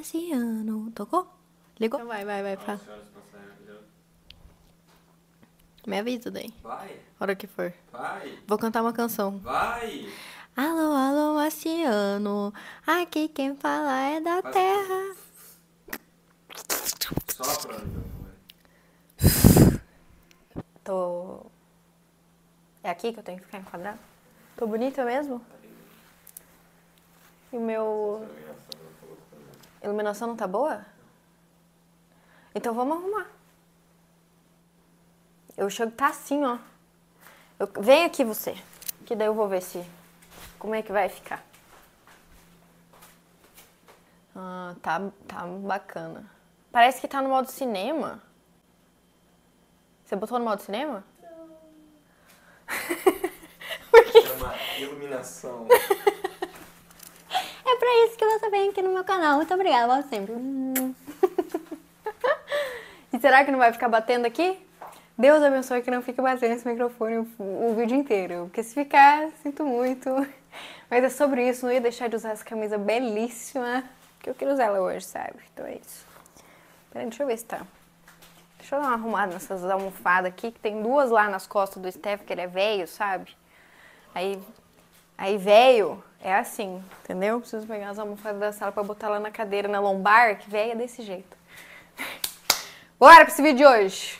Marciano. Tocou? Ligou? Então vai, vai, vai. Fala. Me avisa daí. Vai. Hora que for. Vai. Vou cantar uma canção. Vai. Alô, alô, Marciano. Aqui quem fala é da Faz Terra. Sopra. Então, Tô. É aqui que eu tenho que ficar enquadrado? Tô bonita mesmo? Tá e o meu iluminação não tá boa? Então vamos arrumar. Eu chego, tá assim, ó. Eu, vem aqui você, que daí eu vou ver se. Como é que vai ficar. Ah, tá, tá bacana. Parece que tá no modo cinema. Você botou no modo cinema? Não. Chama iluminação. É pra isso que você vem aqui no meu canal. Muito obrigada, volto sempre. e será que não vai ficar batendo aqui? Deus abençoe que não fique batendo esse microfone o, o vídeo inteiro. Porque se ficar, sinto muito. Mas é sobre isso, não ia deixar de usar essa camisa belíssima. Porque eu quero usar ela hoje, sabe? Então é isso. Peraí, deixa eu ver se tá. Deixa eu dar uma arrumada nessas almofadas aqui, que tem duas lá nas costas do Steph, que ele é velho, sabe? Aí, aí velho, é assim, entendeu? Preciso pegar as almofadas da sala para botar lá na cadeira, na lombar, que véia é desse jeito. Bora para esse vídeo de hoje!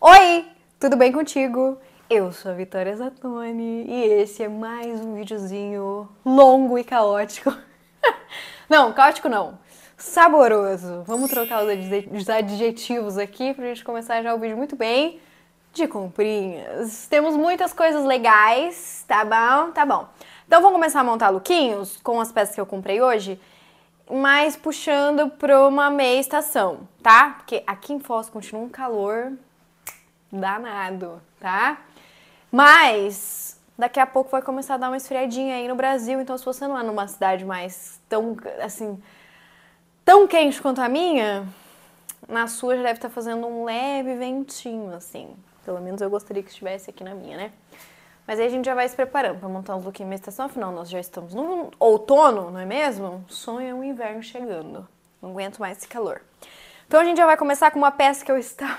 Oi! Tudo bem contigo? Eu sou a Vitória Zatoni e esse é mais um videozinho longo e caótico. não, caótico não. Saboroso. Vamos trocar os adjetivos aqui pra gente começar já o vídeo muito bem. De comprinhas. Temos muitas coisas legais, tá bom? Tá bom. Então vamos começar a montar lookinhos com as peças que eu comprei hoje, mas puxando para uma meia estação, tá? Porque aqui em Foz continua um calor danado, tá? Mas daqui a pouco vai começar a dar uma esfriadinha aí no Brasil, então se você não é numa cidade mais tão assim tão quente quanto a minha, na sua já deve estar tá fazendo um leve ventinho assim. Pelo menos eu gostaria que estivesse aqui na minha, né? Mas aí a gente já vai se preparando para montar os look na estação, afinal nós já estamos no outono, não é mesmo? Sonho é um inverno chegando. Não aguento mais esse calor. Então a gente já vai começar com uma peça que eu estava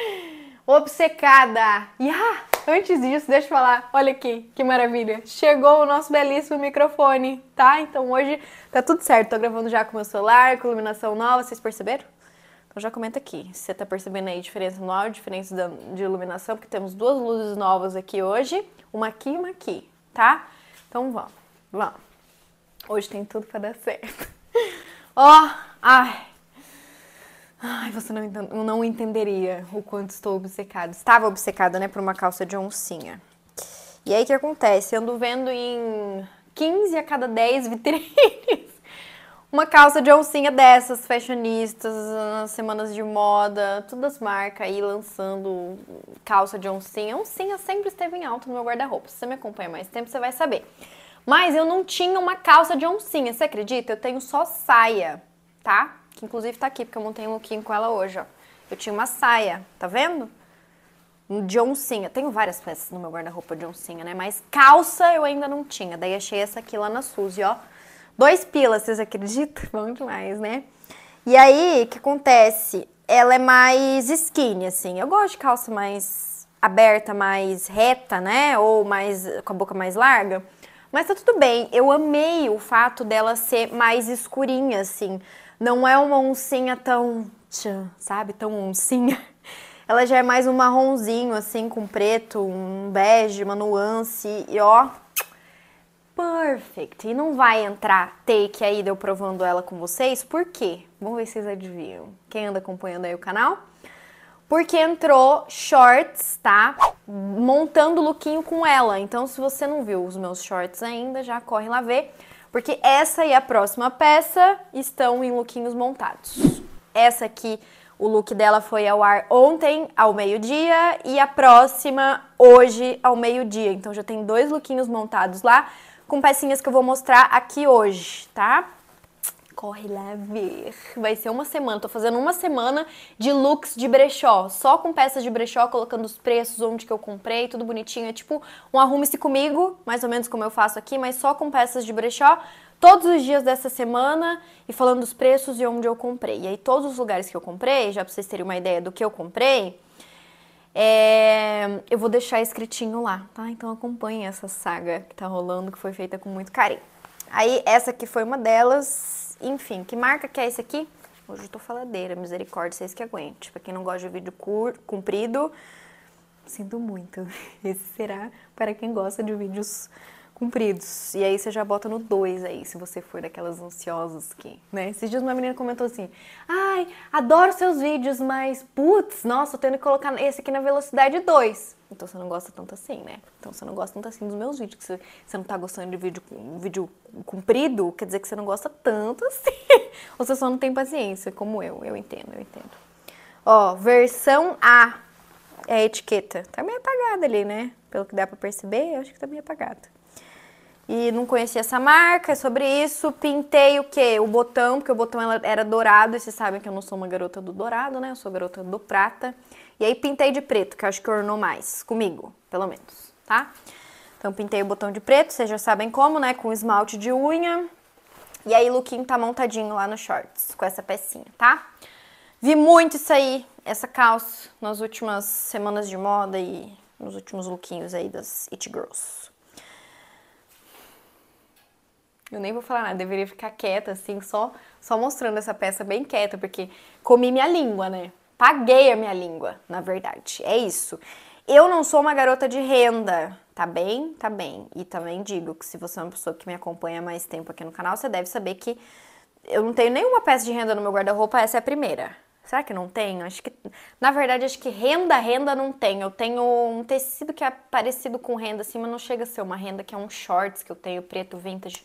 obcecada. E ah, antes disso, deixa eu falar, olha aqui, que maravilha. Chegou o nosso belíssimo microfone, tá? Então hoje tá tudo certo, tô gravando já com meu celular, com iluminação nova, vocês perceberam? Então já comenta aqui, se você está percebendo aí diferença no áudio, diferença de iluminação, porque temos duas luzes novas aqui hoje, uma aqui e uma aqui, tá? Então vamos, vamos. Hoje tem tudo para dar certo. Ó, oh, ai. Ai, você não, eu não entenderia o quanto estou obcecada. Estava obcecada, né, por uma calça de oncinha. E aí o que acontece? Eu ando vendo em 15 a cada 10 vitrines uma calça de oncinha dessas, fashionistas, nas semanas de moda, todas as marcas aí lançando calça de oncinha. Oncinha sempre esteve em alta no meu guarda-roupa. Se você me acompanha mais tempo, você vai saber. Mas eu não tinha uma calça de oncinha, você acredita? Eu tenho só saia, tá? Que inclusive tá aqui, porque eu montei um lookinho com ela hoje, ó. Eu tinha uma saia, tá vendo? de oncinha. Tenho várias peças no meu guarda-roupa de oncinha, né? Mas calça eu ainda não tinha. Daí achei essa aqui lá na Suzy, ó. Dois pilas, vocês acreditam? Bom demais, né? E aí, o que acontece? Ela é mais skinny, assim. Eu gosto de calça mais aberta, mais reta, né? Ou mais com a boca mais larga. Mas tá tudo bem. Eu amei o fato dela ser mais escurinha, assim. Não é uma oncinha tão. sabe? Tão oncinha. Ela já é mais um marronzinho, assim, com preto, um bege, uma nuance. E ó, perfect. E não vai entrar take aí de provando ela com vocês. Por quê? Vamos ver se vocês adivinham. Quem anda acompanhando aí o canal? Porque entrou shorts, tá? Montando lookinho com ela. Então, se você não viu os meus shorts ainda, já corre lá ver. Porque essa e a próxima peça estão em lookinhos montados. Essa aqui, o look dela foi ao ar ontem, ao meio-dia, e a próxima hoje, ao meio-dia. Então já tem dois lookinhos montados lá com pecinhas que eu vou mostrar aqui hoje, tá? Corre lá ver. Vai ser uma semana. Tô fazendo uma semana de looks de brechó. Só com peças de brechó, colocando os preços, onde que eu comprei, tudo bonitinho. É tipo um arrume-se comigo, mais ou menos como eu faço aqui, mas só com peças de brechó todos os dias dessa semana e falando os preços e onde eu comprei. E aí, todos os lugares que eu comprei, já pra vocês terem uma ideia do que eu comprei, é, eu vou deixar escritinho lá, tá? Então acompanhe essa saga que tá rolando, que foi feita com muito carinho. Aí, essa aqui foi uma delas. Enfim, que marca que é esse aqui? Hoje eu tô faladeira, misericórdia, vocês que aguentem. Pra quem não gosta de vídeo cur... comprido, sinto muito. Esse será para quem gosta de vídeos cumpridos. E aí você já bota no 2 aí, se você for daquelas ansiosas que, né? Esses dias uma menina comentou assim: "Ai, adoro seus vídeos, mas putz, nossa, eu tendo que colocar esse aqui na velocidade 2". Então você não gosta tanto assim, né? Então você não gosta tanto assim dos meus vídeos, que você, você não tá gostando de vídeo vídeo comprido, quer dizer que você não gosta tanto assim. Ou você só não tem paciência, como eu. Eu entendo, eu entendo. Ó, versão A é a etiqueta. Tá meio apagada ali, né? Pelo que dá pra perceber, eu acho que tá meio apagada e não conhecia essa marca, é sobre isso. Pintei o quê? O botão, porque o botão era dourado, e vocês sabem que eu não sou uma garota do dourado, né? Eu sou garota do prata. E aí pintei de preto, que acho que ornou mais, comigo, pelo menos, tá? Então pintei o botão de preto, vocês já sabem como, né? Com esmalte de unha. E aí o lookinho tá montadinho lá no shorts, com essa pecinha, tá? Vi muito isso aí, essa calça, nas últimas semanas de moda e nos últimos lookinhos aí das It Girls. Eu nem vou falar nada, deveria ficar quieta, assim, só, só mostrando essa peça bem quieta, porque comi minha língua, né? Paguei a minha língua, na verdade. É isso. Eu não sou uma garota de renda, tá bem? Tá bem. E também digo que se você é uma pessoa que me acompanha mais tempo aqui no canal, você deve saber que eu não tenho nenhuma peça de renda no meu guarda-roupa, essa é a primeira. Será que não tenho? Acho que, na verdade, acho que renda, renda não tem. Eu tenho um tecido que é parecido com renda, assim, mas não chega a ser uma renda, que é um shorts que eu tenho preto vintage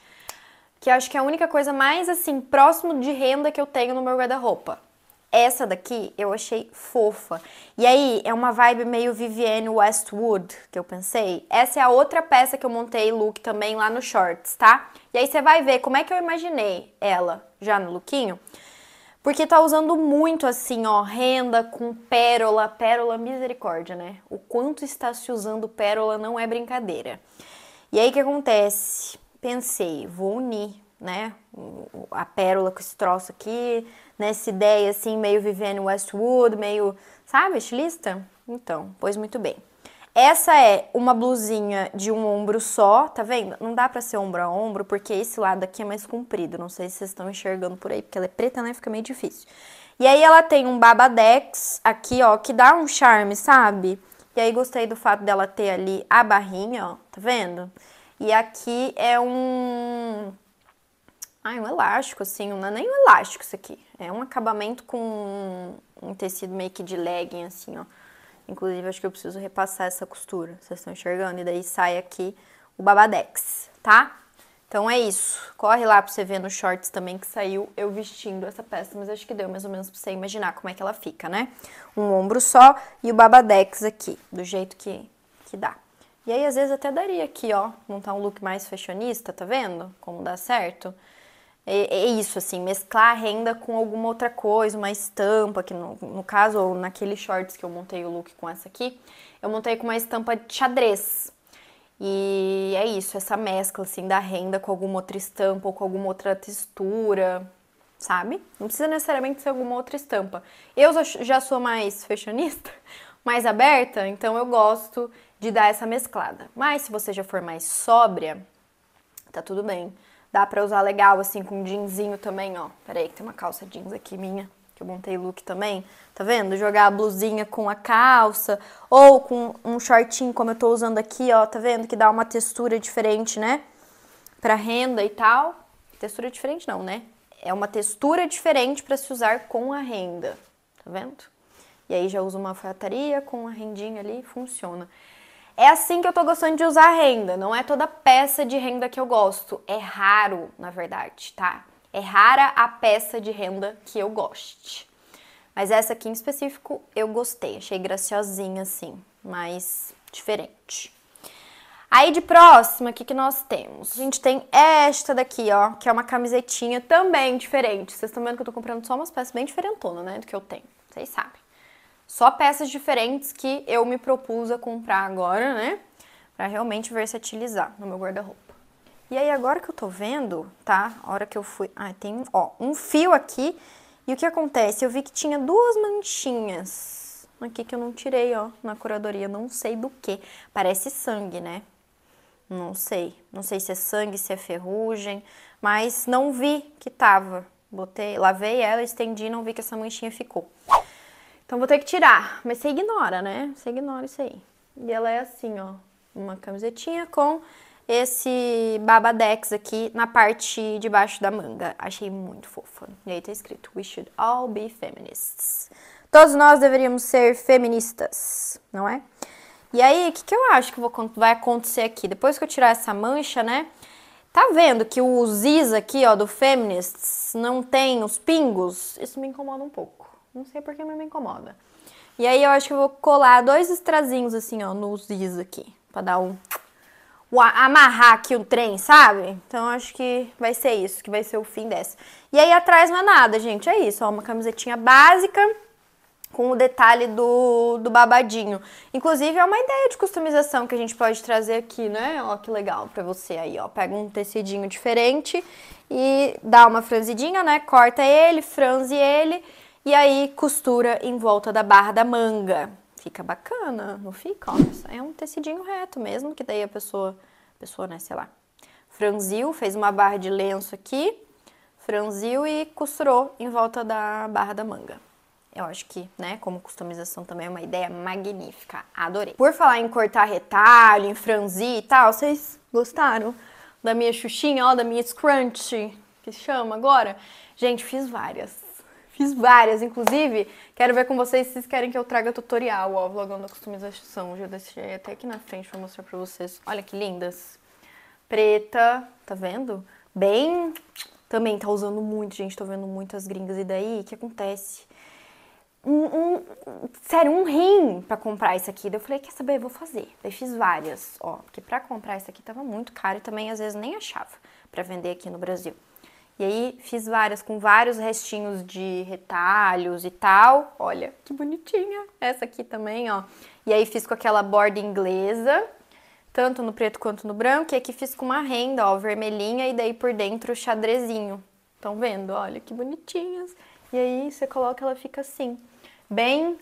que acho que é a única coisa mais assim próximo de renda que eu tenho no meu guarda-roupa. Essa daqui eu achei fofa. E aí, é uma vibe meio Vivienne Westwood que eu pensei. Essa é a outra peça que eu montei look também lá no shorts, tá? E aí você vai ver como é que eu imaginei ela já no lookinho. Porque tá usando muito assim, ó, renda com pérola, pérola misericórdia, né? O quanto está se usando pérola não é brincadeira. E aí o que acontece? pensei, vou unir, né, a pérola com esse troço aqui, nessa ideia assim, meio vivendo Westwood, meio, sabe, estilista? Então, pois muito bem. Essa é uma blusinha de um ombro só, tá vendo? Não dá pra ser ombro a ombro, porque esse lado aqui é mais comprido. Não sei se vocês estão enxergando por aí, porque ela é preta, né? Fica meio difícil. E aí ela tem um babadex aqui, ó, que dá um charme, sabe? E aí gostei do fato dela ter ali a barrinha, ó, tá vendo? Tá vendo? E aqui é um. Ai, um elástico, assim, não é nem um elástico isso aqui. É um acabamento com um, um tecido meio que de legging, assim, ó. Inclusive, acho que eu preciso repassar essa costura, vocês estão enxergando? E daí sai aqui o babadex, tá? Então é isso. Corre lá pra você ver nos shorts também que saiu eu vestindo essa peça, mas acho que deu mais ou menos pra você imaginar como é que ela fica, né? Um ombro só e o babadex aqui, do jeito que, que dá. E aí, às vezes, até daria aqui, ó, montar um look mais fashionista, tá vendo? Como dá certo. É, é isso, assim, mesclar a renda com alguma outra coisa, uma estampa, que no, no caso, ou naquele shorts que eu montei o look com essa aqui, eu montei com uma estampa de xadrez. E é isso, essa mescla, assim, da renda com alguma outra estampa ou com alguma outra textura, sabe? Não precisa necessariamente ser alguma outra estampa. Eu já sou mais fashionista, mais aberta, então eu gosto de dar essa mesclada. Mas se você já for mais sóbria, tá tudo bem. Dá pra usar legal, assim, com um também, ó. aí, que tem uma calça jeans aqui minha, que eu montei look também. Tá vendo? Jogar a blusinha com a calça ou com um shortinho como eu tô usando aqui, ó. Tá vendo? Que dá uma textura diferente, né? Pra renda e tal. Textura diferente não, né? É uma textura diferente para se usar com a renda. Tá vendo? E aí já usa uma alfaiataria com a rendinha ali, funciona. É assim que eu tô gostando de usar renda. Não é toda peça de renda que eu gosto. É raro, na verdade, tá? É rara a peça de renda que eu goste. Mas essa aqui em específico eu gostei. Achei graciosinha assim, mas diferente. Aí de próxima, o que, que nós temos? A gente tem esta daqui, ó, que é uma camisetinha também diferente. Vocês estão vendo que eu tô comprando só umas peças bem diferentonas, né, do que eu tenho. Vocês sabem só peças diferentes que eu me propus a comprar agora, né? Pra realmente versatilizar no meu guarda-roupa. E aí, agora que eu tô vendo, tá? A hora que eu fui... Ah, tem ó, um fio aqui. E o que acontece? Eu vi que tinha duas manchinhas aqui que eu não tirei, ó, na curadoria. Não sei do que. Parece sangue, né? Não sei. Não sei se é sangue, se é ferrugem. Mas não vi que tava. Botei, lavei ela, estendi e não vi que essa manchinha ficou. Então vou ter que tirar, mas você ignora, né? Você ignora isso aí. E ela é assim, ó, uma camisetinha com esse babadex aqui na parte de baixo da manga. Achei muito fofa. E aí tá escrito, we should all be feminists. Todos nós deveríamos ser feministas, não é? E aí, o que, que eu acho que vai acontecer aqui? Depois que eu tirar essa mancha, né? Tá vendo que os is aqui, ó, do Feminists, não tem os pingos? Isso me incomoda um pouco. Não sei porque mas me incomoda. E aí eu acho que eu vou colar dois estrazinhos assim, ó, nos is aqui. Pra dar um... um amarrar aqui o trem, sabe? Então acho que vai ser isso, que vai ser o fim dessa. E aí atrás não é nada, gente. É isso, ó. Uma camisetinha básica com o detalhe do, do babadinho. Inclusive, é uma ideia de customização que a gente pode trazer aqui, né? Ó, que legal pra você aí, ó. Pega um tecidinho diferente e dá uma franzidinha, né? Corta ele, franze ele e aí costura em volta da barra da manga. Fica bacana, não fica? Ó, é um tecidinho reto mesmo, que daí a pessoa, pessoa, né, sei lá, franziu, fez uma barra de lenço aqui, franziu e costurou em volta da barra da manga. Eu acho que, né, como customização também é uma ideia magnífica. Adorei. Por falar em cortar retalho, em franzir e tal, vocês gostaram da minha xuxinha, ó, da minha scrunch, que chama agora? Gente, fiz várias. Fiz várias, inclusive, quero ver com vocês se vocês querem que eu traga tutorial, ó, vlogando a customização. Já deixei até aqui na frente pra mostrar pra vocês. Olha que lindas. Preta, tá vendo? Bem... Também tá usando muito, gente, tô vendo muitas gringas. E daí, o que acontece? Um, um, sério, um rim para comprar isso aqui. Daí eu falei, quer saber, vou fazer. Daí fiz várias, ó, porque para comprar isso aqui tava muito caro e também às vezes nem achava para vender aqui no Brasil. E aí fiz várias com vários restinhos de retalhos e tal. Olha, que bonitinha. Essa aqui também, ó. E aí fiz com aquela borda inglesa, tanto no preto quanto no branco. E aqui fiz com uma renda, ó, vermelhinha e daí por dentro o xadrezinho. Estão vendo? Olha que bonitinhas. E aí você coloca, ela fica assim, bem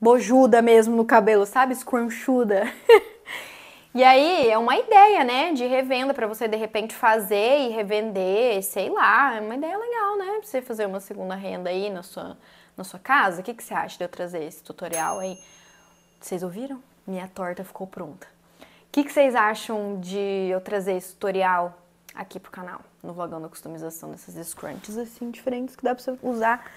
bojuda mesmo no cabelo, sabe? Scrunchuda. E aí é uma ideia, né, de revenda para você de repente fazer e revender, sei lá, é uma ideia legal, né? Pra você fazer uma segunda renda aí na sua, na sua casa. O que, que você acha de eu trazer esse tutorial aí? Vocês ouviram? Minha torta ficou pronta. O que, que vocês acham de eu trazer esse tutorial aqui pro canal, no vlogão da customização desses scrunchies assim diferentes que dá pra você usar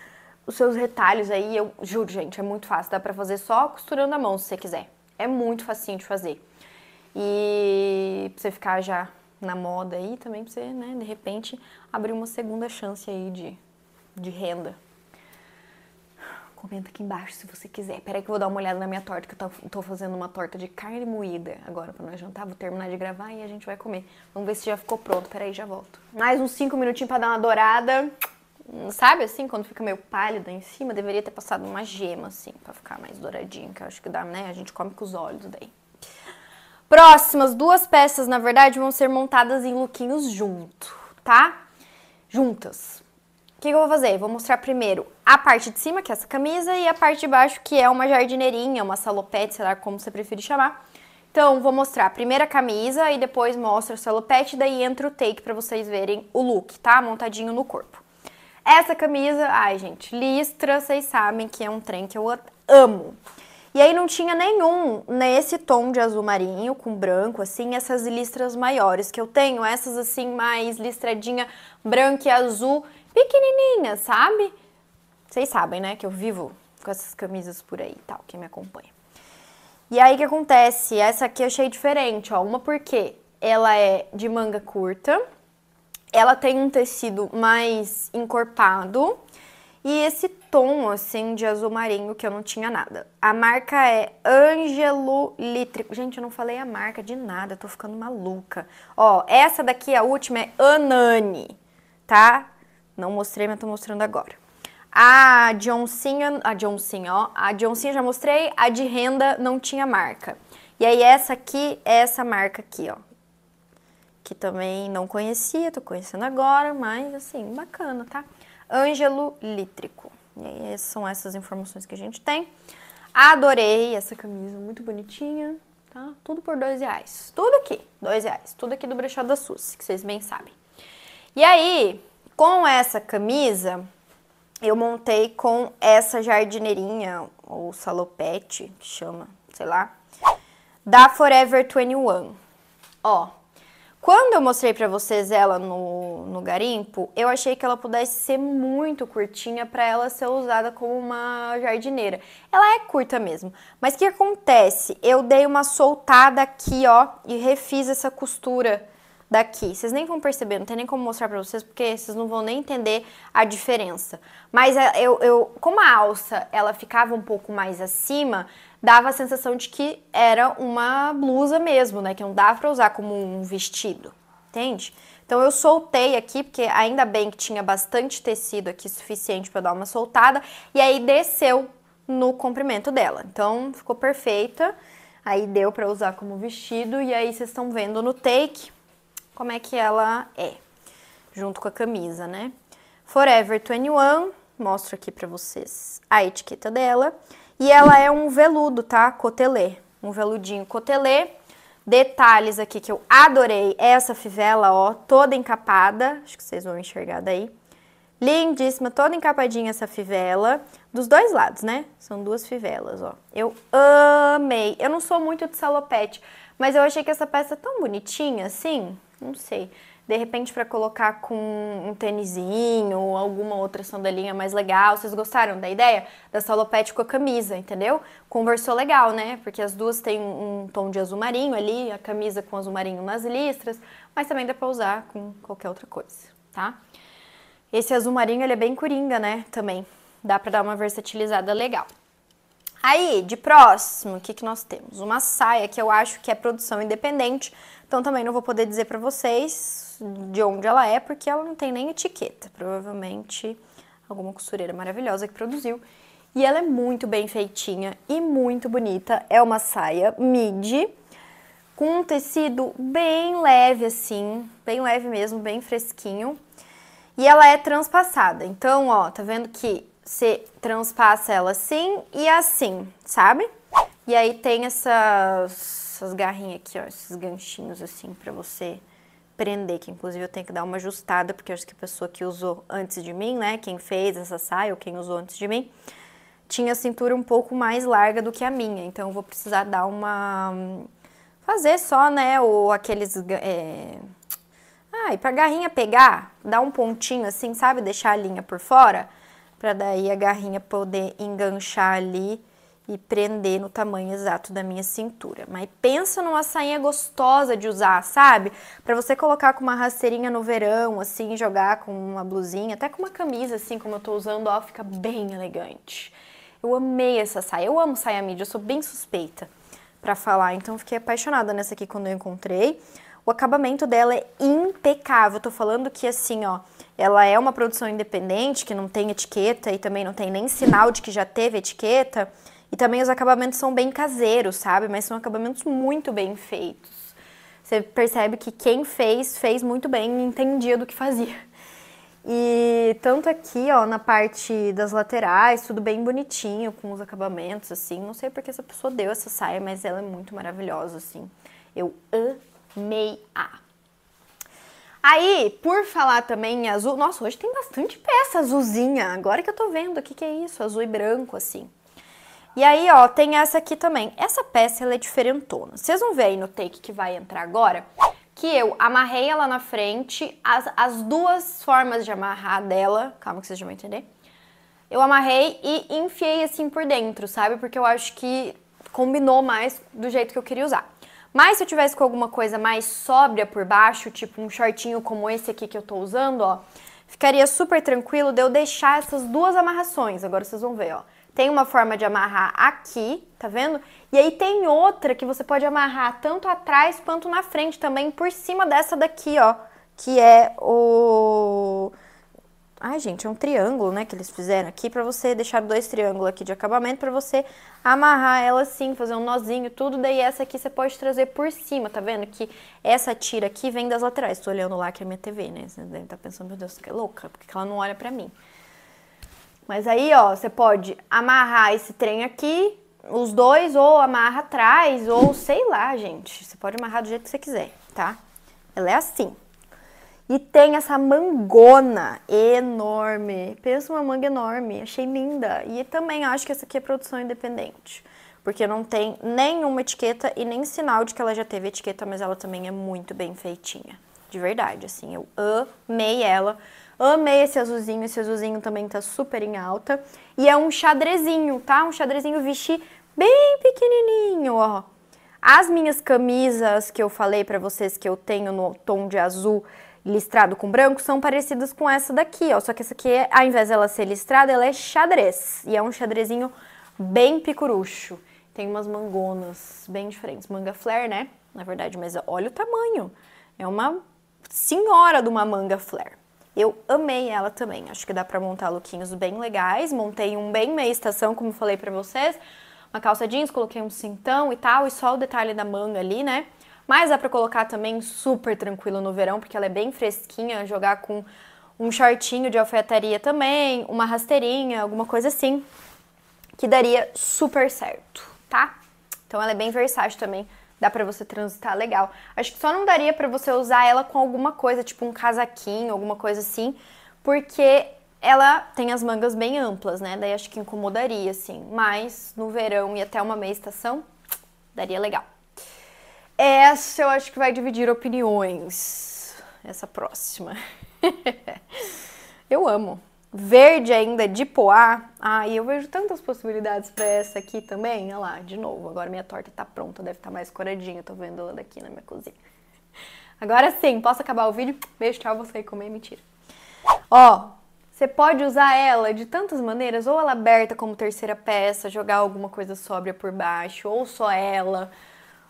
os seus retalhos aí, eu juro, gente, é muito fácil, dá pra fazer só costurando a mão se você quiser. É muito facinho de fazer. E pra você ficar já na moda aí, também pra você, né, de repente, abrir uma segunda chance aí de, de renda. Comenta aqui embaixo se você quiser. Peraí que eu vou dar uma olhada na minha torta, que eu tô, fazendo uma torta de carne moída agora pra nós jantar. Vou terminar de gravar e a gente vai comer. Vamos ver se já ficou pronto. Peraí, já volto. Mais uns 5 minutinhos pra dar uma dourada. Sabe assim, quando fica meio pálida em cima, deveria ter passado uma gema assim, pra ficar mais douradinho, que eu acho que dá, né? A gente come com os olhos daí próximas duas peças, na verdade, vão ser montadas em lookinhos junto, tá? Juntas. O que, que eu vou fazer? Vou mostrar primeiro a parte de cima, que é essa camisa, e a parte de baixo, que é uma jardineirinha, uma salopete, sei lá como você prefere chamar. Então, vou mostrar a primeira camisa e depois mostro a salopete, daí entra o take pra vocês verem o look, tá? Montadinho no corpo. Essa camisa, ai gente, listra, vocês sabem que é um trem que eu amo. E aí não tinha nenhum nesse tom de azul marinho com branco, assim, essas listras maiores que eu tenho, essas assim mais listradinha branca e azul, pequenininha, sabe? Vocês sabem, né, que eu vivo com essas camisas por aí e tal, quem me acompanha. E aí o que acontece? Essa aqui eu achei diferente, ó, uma porque ela é de manga curta, ela tem um tecido mais encorpado, e esse tom assim de azul marinho que eu não tinha nada. A marca é Angelo Lítrico. Gente, eu não falei a marca de nada, tô ficando maluca. Ó, essa daqui, a última, é Anani, tá? Não mostrei, mas tô mostrando agora. A oncinha, a Johnsinha, ó, a oncinha já mostrei, a de renda não tinha marca. E aí essa aqui é essa marca aqui, ó. Que também não conhecia, tô conhecendo agora, mas assim, bacana, tá? Ângelo Lítrico. E são essas informações que a gente tem. Adorei essa camisa, muito bonitinha, tá? Tudo por dois reais. Tudo aqui, dois reais. Tudo aqui do brechó da SUS, que vocês bem sabem. E aí, com essa camisa, eu montei com essa jardineirinha, ou salopete, que chama, sei lá, da Forever 21. Ó, quando eu mostrei para vocês ela no, no garimpo, eu achei que ela pudesse ser muito curtinha para ela ser usada como uma jardineira. Ela é curta mesmo, mas o que acontece? Eu dei uma soltada aqui, ó, e refiz essa costura daqui. Vocês nem vão perceber, não tem nem como mostrar pra vocês, porque vocês não vão nem entender a diferença. Mas é, eu, eu como a alça, ela ficava um pouco mais acima, dava a sensação de que era uma blusa mesmo, né? Que não dava para usar como um vestido, entende? Então eu soltei aqui, porque ainda bem que tinha bastante tecido aqui suficiente para dar uma soltada, e aí desceu no comprimento dela. Então ficou perfeita. Aí deu para usar como vestido e aí vocês estão vendo no take como é que ela é, junto com a camisa, né? Forever 21, mostro aqui para vocês a etiqueta dela. E ela é um veludo, tá? Cotelê, um veludinho cotelê. Detalhes aqui que eu adorei, essa fivela, ó, toda encapada, acho que vocês vão enxergar daí. Lindíssima, toda encapadinha essa fivela, dos dois lados, né? São duas fivelas, ó. Eu amei. Eu não sou muito de salopete, mas eu achei que essa peça é tão bonitinha assim, não sei de repente para colocar com um tênisinho ou alguma outra sandalinha mais legal. Vocês gostaram da ideia? Da salopete com a camisa, entendeu? Conversou legal, né? Porque as duas têm um tom de azul marinho ali, a camisa com azul marinho nas listras, mas também dá para usar com qualquer outra coisa, tá? Esse azul marinho, ele é bem coringa, né? Também. Dá para dar uma versatilizada legal. Aí, de próximo, o que, que nós temos? Uma saia que eu acho que é produção independente, então também não vou poder dizer para vocês de onde ela é, porque ela não tem nem etiqueta. Provavelmente alguma costureira maravilhosa que produziu. E ela é muito bem feitinha e muito bonita. É uma saia midi com um tecido bem leve assim, bem leve mesmo, bem fresquinho. E ela é transpassada. Então, ó, tá vendo que você transpassa ela assim e assim, sabe? E aí tem essas essas garrinhas aqui, ó, esses ganchinhos assim para você prender, que inclusive eu tenho que dar uma ajustada, porque acho que a pessoa que usou antes de mim, né, quem fez essa saia ou quem usou antes de mim, tinha a cintura um pouco mais larga do que a minha, então eu vou precisar dar uma... fazer só, né, ou aqueles... É... Ah, e pra garrinha pegar, dar um pontinho assim, sabe, deixar a linha por fora, para daí a garrinha poder enganchar ali e prender no tamanho exato da minha cintura. Mas pensa numa sainha gostosa de usar, sabe? Para você colocar com uma rasteirinha no verão, assim, jogar com uma blusinha, até com uma camisa, assim, como eu tô usando, ó, fica bem elegante. Eu amei essa saia, eu amo saia mídia, eu sou bem suspeita para falar, então fiquei apaixonada nessa aqui quando eu encontrei. O acabamento dela é impecável. Eu tô falando que assim, ó, ela é uma produção independente, que não tem etiqueta e também não tem nem sinal de que já teve etiqueta. E também os acabamentos são bem caseiros, sabe? Mas são acabamentos muito bem feitos. Você percebe que quem fez, fez muito bem e entendia do que fazia. E tanto aqui, ó, na parte das laterais, tudo bem bonitinho, com os acabamentos, assim. Não sei porque essa pessoa deu essa saia, mas ela é muito maravilhosa, assim. Eu amei a. Aí, por falar também em azul, nossa, hoje tem bastante peça azulzinha. Agora que eu tô vendo, o que, que é isso? Azul e branco, assim. E aí, ó, tem essa aqui também. Essa peça, ela é diferentona. Vocês vão ver aí no take que vai entrar agora que eu amarrei ela na frente, as, as duas formas de amarrar dela, calma que vocês já vão entender, eu amarrei e enfiei assim por dentro, sabe? Porque eu acho que combinou mais do jeito que eu queria usar. Mas se eu tivesse com alguma coisa mais sóbria por baixo, tipo um shortinho como esse aqui que eu tô usando, ó, ficaria super tranquilo de eu deixar essas duas amarrações. Agora vocês vão ver, ó. Tem uma forma de amarrar aqui, tá vendo? E aí tem outra que você pode amarrar tanto atrás quanto na frente também, por cima dessa daqui, ó. Que é o... Ai, gente, é um triângulo, né, que eles fizeram aqui pra você deixar dois triângulos aqui de acabamento pra você amarrar ela assim, fazer um nozinho, tudo. Daí essa aqui você pode trazer por cima, tá vendo? Que essa tira aqui vem das laterais. Tô olhando lá que é minha TV, né? Você deve estar tá pensando, meu Deus, que é louca, porque ela não olha pra mim. Mas aí, ó, você pode amarrar esse trem aqui, os dois, ou amarra atrás, ou sei lá, gente. Você pode amarrar do jeito que você quiser, tá? Ela é assim. E tem essa mangona enorme. Pensa uma manga enorme, achei linda. E também acho que essa aqui é produção independente. Porque não tem nenhuma etiqueta e nem sinal de que ela já teve etiqueta, mas ela também é muito bem feitinha. De verdade, assim, eu amei ela. Amei esse azulzinho, esse azulzinho também tá super em alta. E é um xadrezinho, tá? Um xadrezinho vesti bem pequenininho, ó. As minhas camisas que eu falei pra vocês que eu tenho no tom de azul listrado com branco são parecidas com essa daqui, ó. Só que essa aqui, é, ao invés dela ser listrada, ela é xadrez. E é um xadrezinho bem picurucho. Tem umas mangonas bem diferentes. Manga flare, né? Na verdade, mas olha o tamanho. É uma senhora de uma manga flare. Eu amei ela também. Acho que dá para montar lookinhos bem legais. Montei um bem meia estação, como falei para vocês. Uma calça jeans, coloquei um cintão e tal, e só o detalhe da manga ali, né? Mas dá para colocar também super tranquilo no verão, porque ela é bem fresquinha, jogar com um shortinho de alfaiataria também, uma rasteirinha, alguma coisa assim, que daria super certo, tá? Então ela é bem versátil também dá para você transitar legal. Acho que só não daria para você usar ela com alguma coisa, tipo um casaquinho, alguma coisa assim, porque ela tem as mangas bem amplas, né? Daí acho que incomodaria, assim. Mas no verão e até uma meia estação, daria legal. Essa eu acho que vai dividir opiniões. Essa próxima. eu amo verde ainda de poá. Ah, e eu vejo tantas possibilidades para essa aqui também. Olha lá, de novo. Agora minha torta tá pronta, deve estar tá mais coradinha. Tô vendo ela daqui na minha cozinha. Agora sim, posso acabar o vídeo? Beijo, tchau, vou sair comer, mentira. Ó, você pode usar ela de tantas maneiras, ou ela aberta como terceira peça, jogar alguma coisa sóbria por baixo, ou só ela,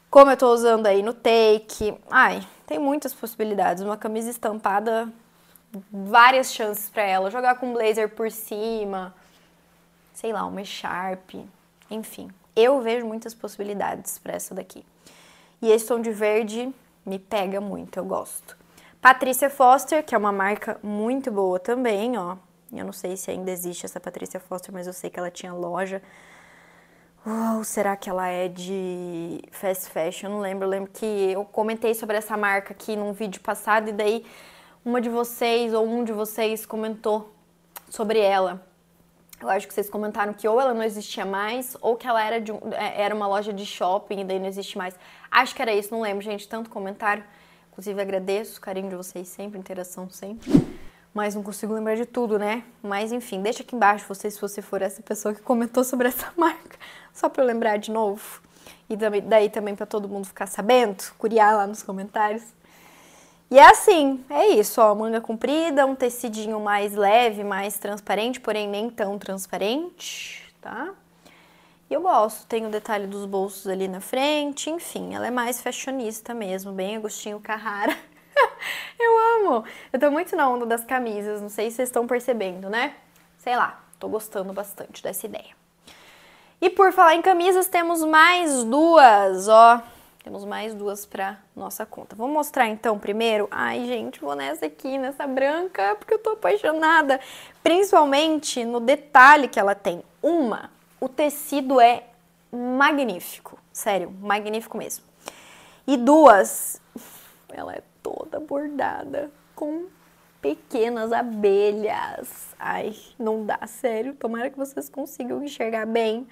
como eu tô usando aí no take. Ai, tem muitas possibilidades. Uma camisa estampada várias chances para ela. Jogar com blazer por cima, sei lá, uma sharp, enfim. Eu vejo muitas possibilidades para essa daqui. E esse tom de verde me pega muito, eu gosto. Patrícia Foster, que é uma marca muito boa também, ó. Eu não sei se ainda existe essa Patrícia Foster, mas eu sei que ela tinha loja. Ou será que ela é de fast fashion? Não lembro. Eu lembro que eu comentei sobre essa marca aqui num vídeo passado e daí uma de vocês ou um de vocês comentou sobre ela. Eu acho que vocês comentaram que ou ela não existia mais, ou que ela era, de, é, era uma loja de shopping e daí não existe mais. Acho que era isso, não lembro, gente. Tanto comentário. Inclusive, agradeço o carinho de vocês sempre, interação sempre. Mas não consigo lembrar de tudo, né? Mas enfim, deixa aqui embaixo você se você for essa pessoa que comentou sobre essa marca, só pra eu lembrar de novo. E daí também para todo mundo ficar sabendo, curiar lá nos comentários. E é assim, é isso, ó, manga comprida, um tecidinho mais leve, mais transparente, porém nem tão transparente, tá? E eu gosto, tem o detalhe dos bolsos ali na frente, enfim, ela é mais fashionista mesmo, bem Agostinho Carrara. eu amo! Eu tô muito na onda das camisas, não sei se vocês estão percebendo, né? Sei lá, tô gostando bastante dessa ideia. E por falar em camisas, temos mais duas, ó. Temos mais duas para nossa conta. Vamos mostrar então primeiro. Ai, gente, vou nessa aqui, nessa branca, porque eu tô apaixonada. Principalmente no detalhe que ela tem. Uma, o tecido é magnífico. Sério, magnífico mesmo. E duas, ela é toda bordada com pequenas abelhas. Ai, não dá, sério. Tomara que vocês consigam enxergar bem.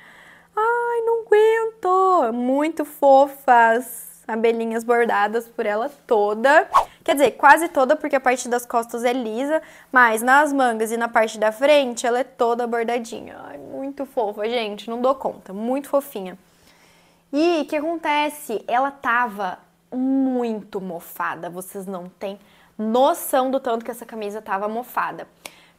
Ai, não aguento! Muito fofas, abelhinhas bordadas por ela toda. Quer dizer, quase toda, porque a parte das costas é lisa, mas nas mangas e na parte da frente ela é toda bordadinha. Ai, muito fofa, gente, não dou conta, muito fofinha. E o que acontece? Ela tava muito mofada, vocês não têm noção do tanto que essa camisa tava mofada.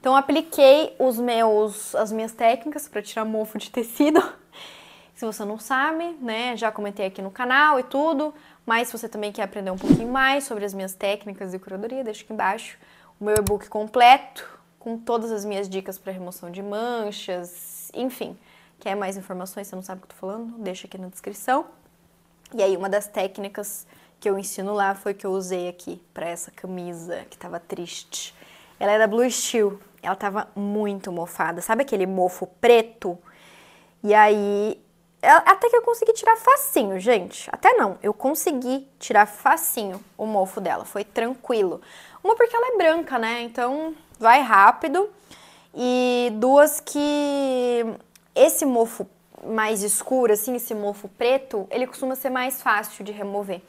Então apliquei os meus, as minhas técnicas para tirar mofo de tecido. se você não sabe, né, já comentei aqui no canal e tudo, mas se você também quer aprender um pouquinho mais sobre as minhas técnicas de curadoria, deixa aqui embaixo o meu e-book completo com todas as minhas dicas para remoção de manchas, enfim. Quer mais informações, você não sabe o que eu tô falando, deixa aqui na descrição. E aí uma das técnicas que eu ensino lá foi que eu usei aqui para essa camisa que estava triste. Ela era Blue Steel. Ela tava muito mofada. Sabe aquele mofo preto? E aí, é, até que eu consegui tirar facinho, gente. Até não, eu consegui tirar facinho o mofo dela. Foi tranquilo. Uma porque ela é branca, né? Então vai rápido. E duas que esse mofo mais escuro, assim, esse mofo preto, ele costuma ser mais fácil de remover.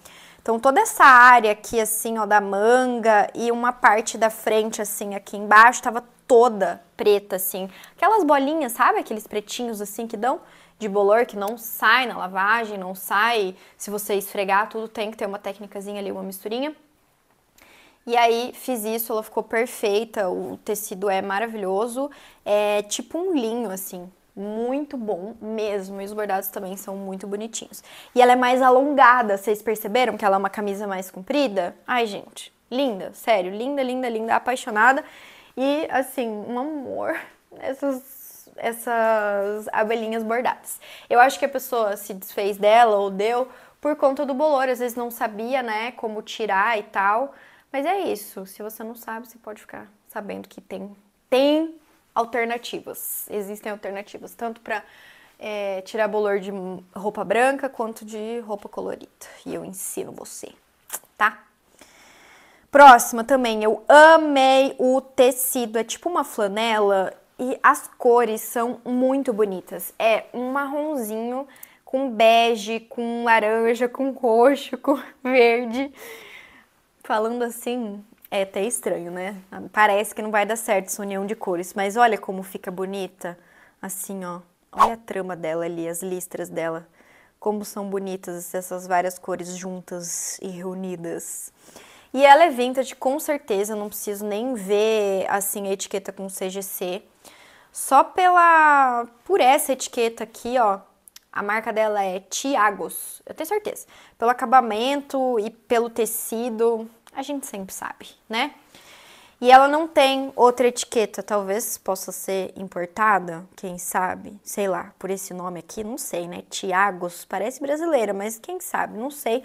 Então toda essa área aqui assim, ó, da manga e uma parte da frente assim aqui embaixo estava toda preta assim. Aquelas bolinhas, sabe? Aqueles pretinhos assim que dão de bolor que não sai na lavagem, não sai se você esfregar, tudo tem que ter uma técnicazinha ali, uma misturinha. E aí fiz isso, ela ficou perfeita, o tecido é maravilhoso, é tipo um linho assim, muito bom mesmo. E os bordados também são muito bonitinhos. E ela é mais alongada, vocês perceberam que ela é uma camisa mais comprida? Ai, gente, linda, sério, linda, linda, linda, apaixonada. E assim, um amor essas essas abelhinhas bordadas. Eu acho que a pessoa se desfez dela ou deu por conta do bolor, às vezes não sabia, né, como tirar e tal. Mas é isso. Se você não sabe, você pode ficar sabendo que tem tem alternativas. Existem alternativas, tanto para é, tirar bolor de roupa branca quanto de roupa colorida. E eu ensino você, tá? Próxima também, eu amei o tecido, é tipo uma flanela e as cores são muito bonitas. É um marronzinho com bege, com laranja, com roxo, com verde. Falando assim, é até estranho, né? Parece que não vai dar certo essa união de cores, mas olha como fica bonita. Assim, ó. Olha a trama dela ali, as listras dela. Como são bonitas essas várias cores juntas e reunidas. E ela é vintage, com certeza, não preciso nem ver assim a etiqueta com CGC. Só pela por essa etiqueta aqui, ó, a marca dela é Tiagos. Eu tenho certeza. Pelo acabamento e pelo tecido, a gente sempre sabe, né? E ela não tem outra etiqueta, talvez possa ser importada, quem sabe, sei lá, por esse nome aqui, não sei, né? Tiagos, parece brasileira, mas quem sabe, não sei,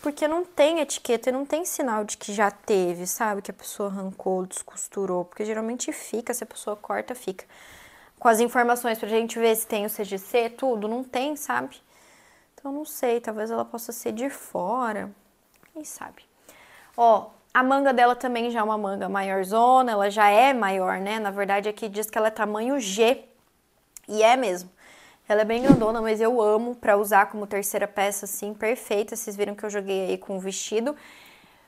porque não tem etiqueta e não tem sinal de que já teve, sabe? Que a pessoa arrancou, descosturou, porque geralmente fica, se a pessoa corta, fica. Com as informações pra gente ver se tem o CGC, tudo, não tem, sabe? Então não sei, talvez ela possa ser de fora, quem sabe. Ó, a manga dela também já é uma manga maiorzona, ela já é maior, né? Na verdade, aqui diz que ela é tamanho G. E é mesmo. Ela é bem grandona, mas eu amo pra usar como terceira peça, assim, perfeita. Vocês viram que eu joguei aí com o vestido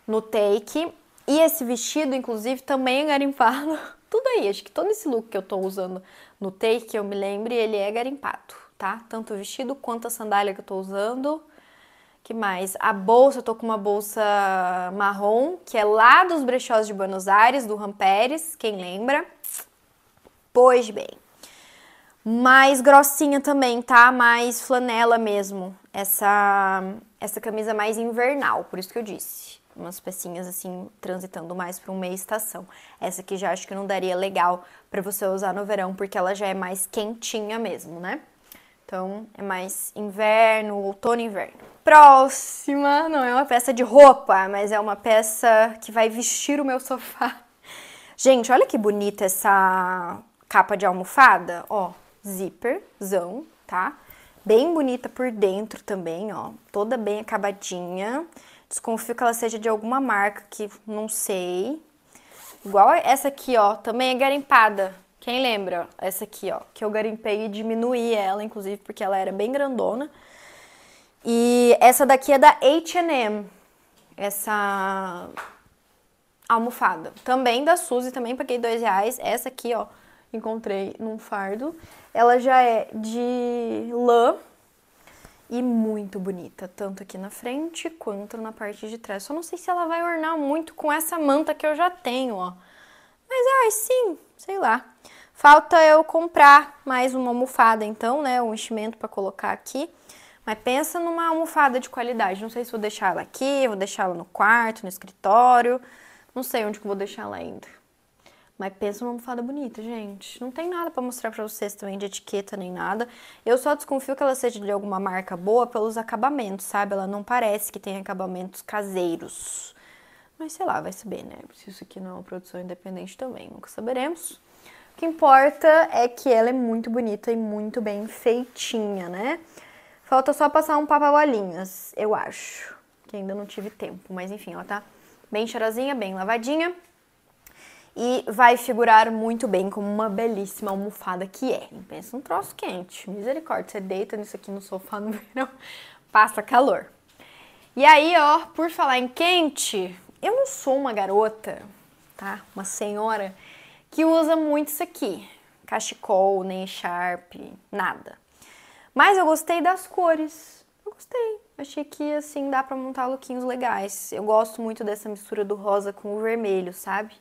no take. E esse vestido, inclusive, também é garimpado. Tudo aí, acho que todo esse look que eu tô usando no take, eu me lembre, ele é garimpado, tá? Tanto o vestido quanto a sandália que eu tô usando que mais? A bolsa, eu tô com uma bolsa marrom, que é lá dos brechós de Buenos Aires, do Ramperes, quem lembra? Pois bem. Mais grossinha também, tá? Mais flanela mesmo. Essa essa camisa mais invernal, por isso que eu disse. Umas pecinhas assim, transitando mais para uma meio estação. Essa aqui já acho que não daria legal para você usar no verão, porque ela já é mais quentinha mesmo, né? Então, é mais inverno, outono e inverno próxima não é uma peça de roupa, mas é uma peça que vai vestir o meu sofá. Gente, olha que bonita essa capa de almofada, ó, zíperzão, tá? Bem bonita por dentro também, ó, toda bem acabadinha. Desconfio que ela seja de alguma marca que não sei. Igual essa aqui, ó, também é garimpada. Quem lembra? Essa aqui, ó, que eu garimpei e diminuí ela, inclusive, porque ela era bem grandona. E essa daqui é da H&M, essa almofada. Também da Suzy, também paguei dois reais. Essa aqui, ó, encontrei num fardo. Ela já é de lã e muito bonita, tanto aqui na frente quanto na parte de trás. Só não sei se ela vai ornar muito com essa manta que eu já tenho, ó. Mas, ai, sim, sei lá. Falta eu comprar mais uma almofada, então, né, um enchimento para colocar aqui. Mas pensa numa almofada de qualidade. Não sei se vou deixar ela aqui, vou deixar ela no quarto, no escritório. Não sei onde que vou deixar ela ainda. Mas pensa numa almofada bonita, gente. Não tem nada para mostrar para vocês também de etiqueta nem nada. Eu só desconfio que ela seja de alguma marca boa pelos acabamentos, sabe? Ela não parece que tem acabamentos caseiros. Mas sei lá, vai saber, né? Se isso aqui não é uma produção independente também, nunca saberemos. O que importa é que ela é muito bonita e muito bem feitinha, né? Falta só passar um papabolinhas, eu acho. Que ainda não tive tempo, mas enfim, ela tá bem cheirosinha, bem lavadinha. E vai figurar muito bem como uma belíssima almofada que é. Pensa um troço quente, misericórdia. Você deita nisso aqui no sofá no verão, passa calor. E aí, ó, por falar em quente, eu não sou uma garota, tá? Uma senhora que usa muito isso aqui. Cachecol, nem sharp, nada. Mas eu gostei das cores. Eu gostei. Achei que assim dá para montar lookinhos legais. Eu gosto muito dessa mistura do rosa com o vermelho, sabe?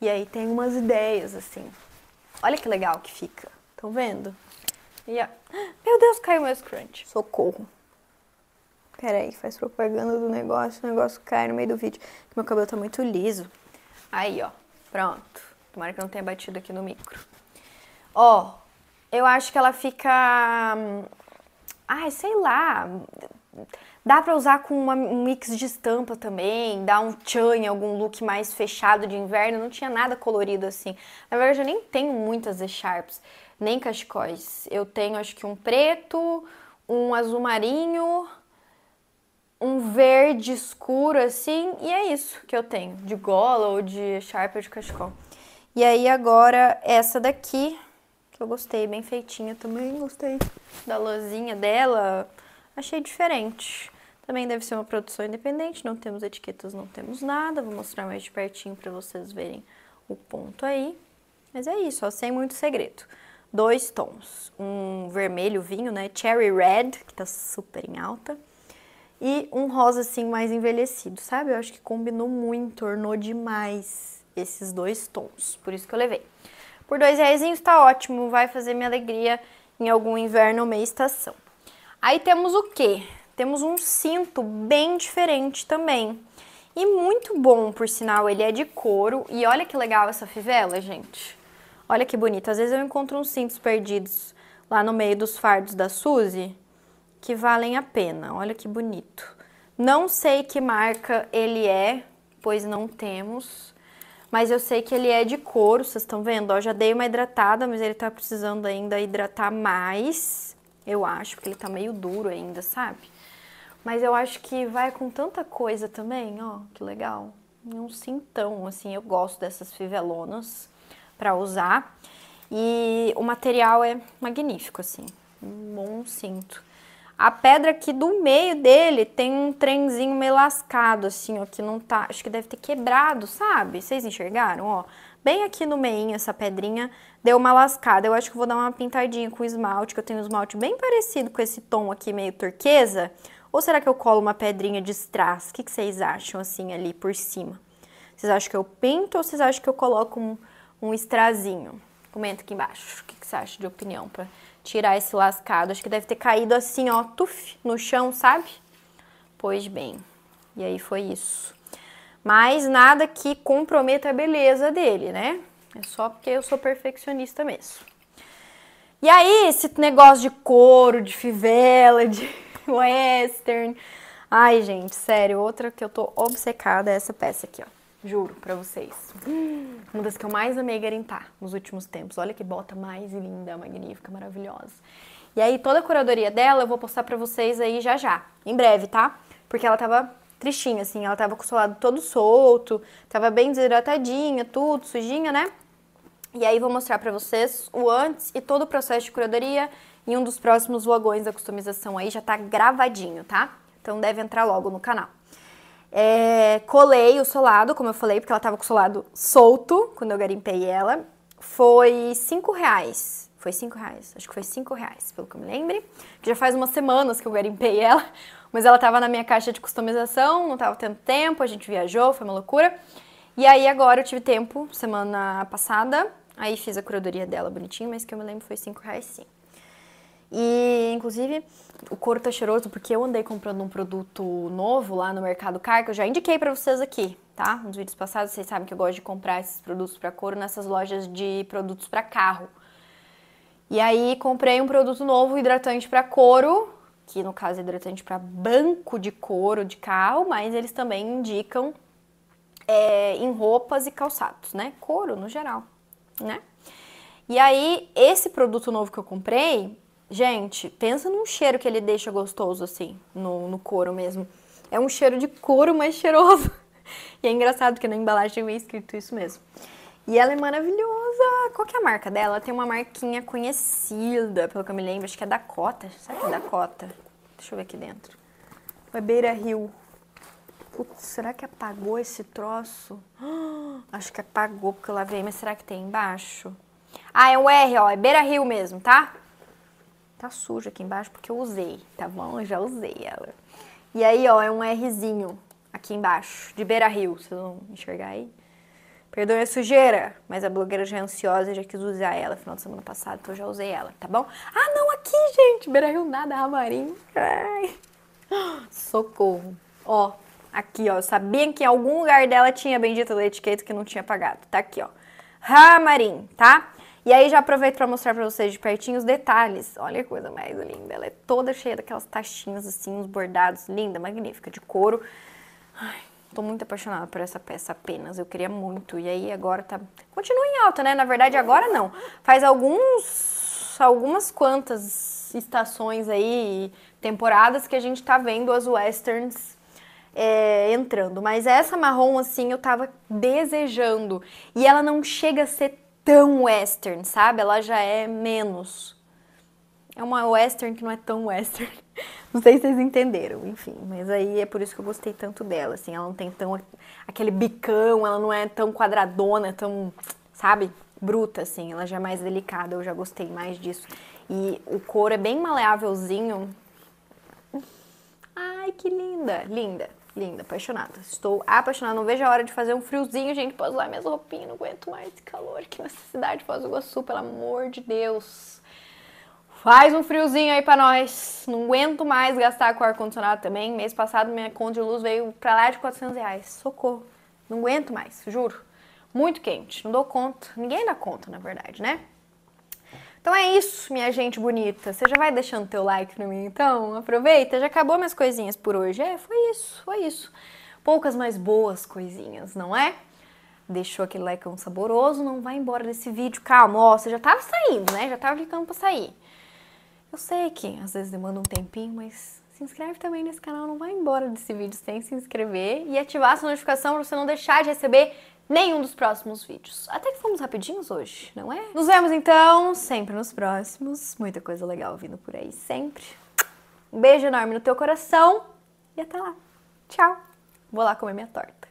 E aí tem umas ideias assim. Olha que legal que fica. Estão vendo? Meu Deus, caiu meu scrunch. Socorro. Peraí, faz propaganda do negócio, o negócio cai no meio do vídeo. Meu cabelo tá muito liso. Aí, ó. Pronto. Tomara que não tenha batido aqui no micro. Ó, eu acho que ela fica. Hum, ai, sei lá. Dá pra usar com uma, um mix de estampa também, dá um tchan em algum look mais fechado de inverno, não tinha nada colorido assim. Na verdade, eu nem tenho muitas sharps, nem cachecóis. Eu tenho, acho que um preto, um azul marinho, um verde escuro assim, e é isso que eu tenho, de gola ou de sharp ou de cachecol. E aí agora essa daqui eu gostei, bem feitinha também, gostei da lozinha dela. Achei diferente. Também deve ser uma produção independente, não temos etiquetas, não temos nada. Vou mostrar mais de pertinho para vocês verem o ponto aí. Mas é isso, ó, sem muito segredo. Dois tons, um vermelho vinho, né, cherry red, que tá super em alta, e um rosa assim mais envelhecido, sabe? Eu acho que combinou muito, ornou demais esses dois tons, por isso que eu levei. Por dois reais está ótimo, vai fazer minha alegria em algum inverno ou meia estação. Aí temos o que? Temos um cinto bem diferente também. E muito bom, por sinal, ele é de couro. E olha que legal essa fivela, gente. Olha que bonito. Às vezes eu encontro uns cintos perdidos lá no meio dos fardos da Suzy que valem a pena. Olha que bonito. Não sei que marca ele é, pois não temos mas eu sei que ele é de couro, vocês estão vendo? Ó, já dei uma hidratada, mas ele tá precisando ainda hidratar mais, eu acho, porque ele tá meio duro ainda, sabe? Mas eu acho que vai com tanta coisa também, ó, que legal. Um cintão, assim, eu gosto dessas fivelonas pra usar. E o material é magnífico, assim, um bom cinto. A pedra aqui do meio dele tem um trenzinho meio lascado, assim, ó, que não tá... Acho que deve ter quebrado, sabe? Vocês enxergaram, ó? Bem aqui no meinho, essa pedrinha deu uma lascada. Eu acho que vou dar uma pintadinha com esmalte, que eu tenho um esmalte bem parecido com esse tom aqui meio turquesa. Ou será que eu colo uma pedrinha de strass? O que, que vocês acham, assim, ali por cima? Vocês acham que eu pinto ou vocês acham que eu coloco um, um estrazinho? Comenta aqui embaixo o que, que você acha de opinião para tirar esse lascado. Acho que deve ter caído assim, ó, tuf, no chão, sabe? Pois bem, e aí foi isso. Mas nada que comprometa a beleza dele, né? É só porque eu sou perfeccionista mesmo. E aí, esse negócio de couro, de fivela, de western. Ai, gente, sério, outra que eu tô obcecada é essa peça aqui, ó. Juro para vocês. Uma das que eu mais amei garimpar nos últimos tempos. Olha que bota mais linda, magnífica, maravilhosa. E aí toda a curadoria dela eu vou postar para vocês aí já já, em breve, tá? Porque ela tava tristinha assim, ela tava com o seu lado todo solto, tava bem desidratadinha, tudo sujinha, né? E aí vou mostrar para vocês o antes e todo o processo de curadoria em um dos próximos vagões da customização aí já tá gravadinho, tá? Então deve entrar logo no canal. É, colei o solado, como eu falei, porque ela tava com o solado solto quando eu garimpei ela. Foi 5 reais. Foi 5 reais, acho que foi 5 reais, pelo que eu me lembre. Já faz umas semanas que eu garimpei ela, mas ela tava na minha caixa de customização, não tava tendo tempo, a gente viajou, foi uma loucura. E aí agora eu tive tempo, semana passada, aí fiz a curadoria dela bonitinho, mas que eu me lembro foi 5 reais sim. E, inclusive, o couro tá cheiroso porque eu andei comprando um produto novo lá no Mercado Car, que eu já indiquei pra vocês aqui, tá? Nos vídeos passados, vocês sabem que eu gosto de comprar esses produtos pra couro nessas lojas de produtos pra carro. E aí, comprei um produto novo, hidratante pra couro, que no caso é hidratante para banco de couro de carro, mas eles também indicam é, em roupas e calçados, né? Couro no geral, né? E aí, esse produto novo que eu comprei, Gente, pensa num cheiro que ele deixa gostoso, assim, no, no couro mesmo. É um cheiro de couro mais cheiroso. E é engraçado que na embalagem vem escrito isso mesmo. E ela é maravilhosa. Qual que é a marca dela? tem uma marquinha conhecida, pelo que eu me lembro. Acho que é Dakota. Será que é Dakota? Deixa eu ver aqui dentro. Ou é Beira Rio? Putz, será que apagou esse troço? Acho que apagou porque eu lavei, mas será que tem embaixo? Ah, é um R, ó. É Beira Rio mesmo, tá? tá suja aqui embaixo porque eu usei, tá bom? Eu já usei ela. E aí, ó, é um Rzinho aqui embaixo, de beira rio, vocês vão enxergar aí. Perdoe a sujeira, mas a blogueira já é ansiosa, já quis usar ela final de semana passada, então eu já usei ela, tá bom? Ah, não, aqui, gente, beira rio nada, ramarim. Ai. Socorro. Ó, aqui, ó, eu sabia que em algum lugar dela tinha bendita da etiqueta que não tinha pagado. Tá aqui, ó. Ramarim, tá? E aí já aproveito para mostrar para vocês de pertinho os detalhes. Olha que coisa mais linda, ela é toda cheia daquelas taxinhas assim, uns bordados, linda, magnífica, de couro. Ai, tô muito apaixonada por essa peça apenas, eu queria muito. E aí agora tá... Continua em alta, né? Na verdade agora não. Faz alguns... algumas quantas estações aí, temporadas que a gente tá vendo as westerns é, entrando. Mas essa marrom, assim, eu tava desejando. E ela não chega a ser tão western, sabe? Ela já é menos. É uma western que não é tão western. Não sei se vocês entenderam, enfim. Mas aí é por isso que eu gostei tanto dela, assim. Ela não tem tão aquele bicão, ela não é tão quadradona, tão, sabe? Bruta, assim. Ela já é mais delicada, eu já gostei mais disso. E o couro é bem maleávelzinho. Ai, que linda, linda. Linda, apaixonada. Estou apaixonada. Não vejo a hora de fazer um friozinho, gente, para usar minhas roupinhas. Não aguento mais esse calor aqui nessa cidade, Foz do Iguaçu, pelo amor de Deus. Faz um friozinho aí para nós. Não aguento mais gastar com ar-condicionado também. Mês passado minha conta de luz veio para lá de 400 reais. Socorro. Não aguento mais, juro. Muito quente. Não dou conta. Ninguém dá conta, na verdade, né? Então é isso, minha gente bonita. Você já vai deixando teu like no mim, então? Aproveita, já acabou minhas coisinhas por hoje. É, foi isso, foi isso. Poucas, mais boas coisinhas, não é? Deixou aquele like um saboroso, não vai embora desse vídeo. Calma, ó, você já tava saindo, né? Já tava clicando pra sair. Eu sei que às vezes demanda um tempinho, mas se inscreve também nesse canal, não vai embora desse vídeo sem se inscrever e ativar a sua notificação para você não deixar de receber nenhum dos próximos vídeos. Até que fomos rapidinhos hoje, não é? Nos vemos então sempre nos próximos. Muita coisa legal vindo por aí sempre. Um beijo enorme no teu coração e até lá. Tchau. Vou lá comer minha torta.